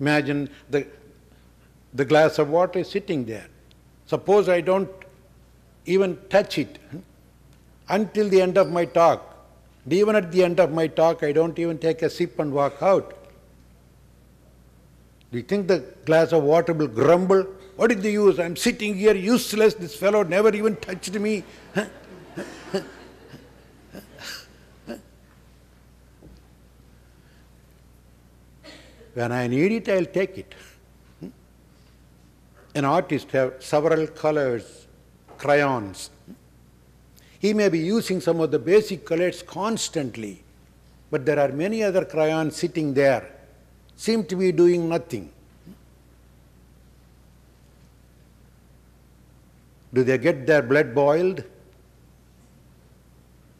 Imagine the, the glass of water is sitting there. Suppose I don't even touch it until the end of my talk. Even at the end of my talk, I don't even take a sip and walk out. Do you think the glass of water will grumble? What is the use? I'm sitting here useless. This fellow never even touched me. When I need it, I'll take it. Hmm? An artist have several colors, crayons. Hmm? He may be using some of the basic colors constantly, but there are many other crayons sitting there, seem to be doing nothing. Hmm? Do they get their blood boiled?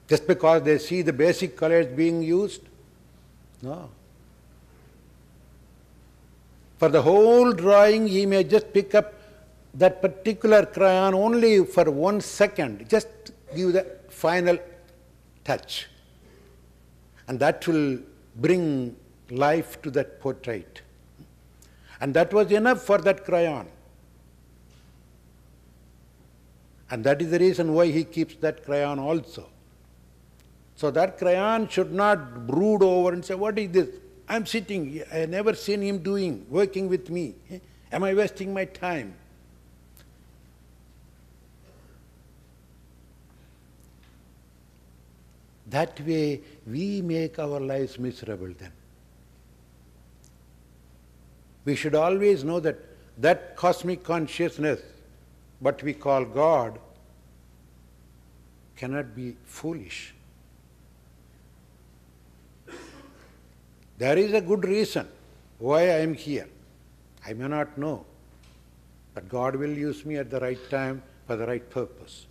Just because they see the basic colors being used? No. For the whole drawing, he may just pick up that particular crayon only for one second, just give the final touch. And that will bring life to that portrait. And that was enough for that crayon. And that is the reason why he keeps that crayon also. So that crayon should not brood over and say, what is this? I'm sitting, I never seen him doing, working with me. Am I wasting my time? That way we make our lives miserable then. We should always know that that cosmic consciousness, what we call God, cannot be foolish. There is a good reason why I am here. I may not know, but God will use me at the right time for the right purpose.